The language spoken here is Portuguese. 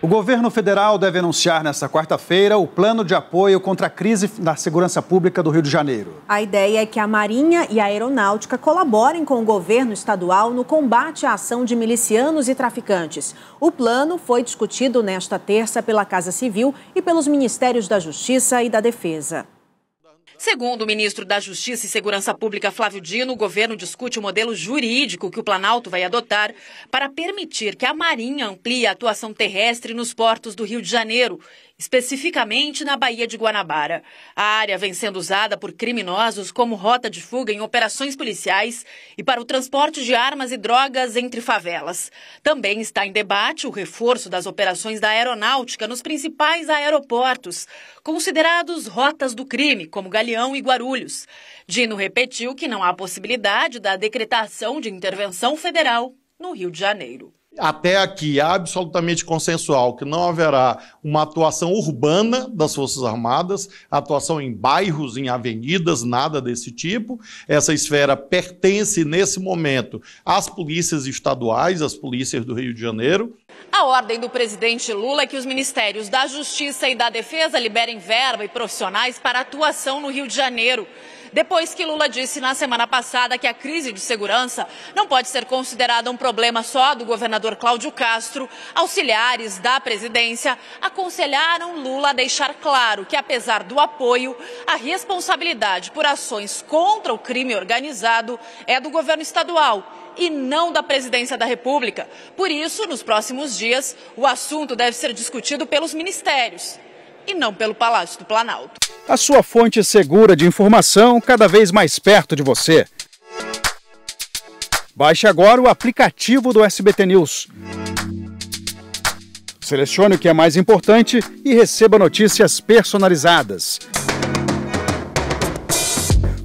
O governo federal deve anunciar nesta quarta-feira o plano de apoio contra a crise da segurança pública do Rio de Janeiro. A ideia é que a Marinha e a Aeronáutica colaborem com o governo estadual no combate à ação de milicianos e traficantes. O plano foi discutido nesta terça pela Casa Civil e pelos Ministérios da Justiça e da Defesa. Segundo o ministro da Justiça e Segurança Pública, Flávio Dino, o governo discute o modelo jurídico que o Planalto vai adotar para permitir que a Marinha amplie a atuação terrestre nos portos do Rio de Janeiro, especificamente na Baía de Guanabara. A área vem sendo usada por criminosos como rota de fuga em operações policiais e para o transporte de armas e drogas entre favelas. Também está em debate o reforço das operações da aeronáutica nos principais aeroportos, considerados rotas do crime, como Galinha Galeão e Guarulhos. Dino repetiu que não há possibilidade da decretação de intervenção federal no Rio de Janeiro. Até aqui absolutamente consensual que não haverá uma atuação urbana das Forças Armadas, atuação em bairros, em avenidas, nada desse tipo. Essa esfera pertence, nesse momento, às polícias estaduais, às polícias do Rio de Janeiro. A ordem do presidente Lula é que os ministérios da Justiça e da Defesa liberem verba e profissionais para atuação no Rio de Janeiro. Depois que Lula disse na semana passada que a crise de segurança não pode ser considerada um problema só do governador Cláudio Castro, auxiliares da presidência aconselharam Lula a deixar claro que, apesar do apoio, a responsabilidade por ações contra o crime organizado é do governo estadual e não da presidência da República. Por isso, nos próximos dias, o assunto deve ser discutido pelos ministérios e não pelo Palácio do Planalto. A sua fonte segura de informação cada vez mais perto de você. Baixe agora o aplicativo do SBT News. Selecione o que é mais importante e receba notícias personalizadas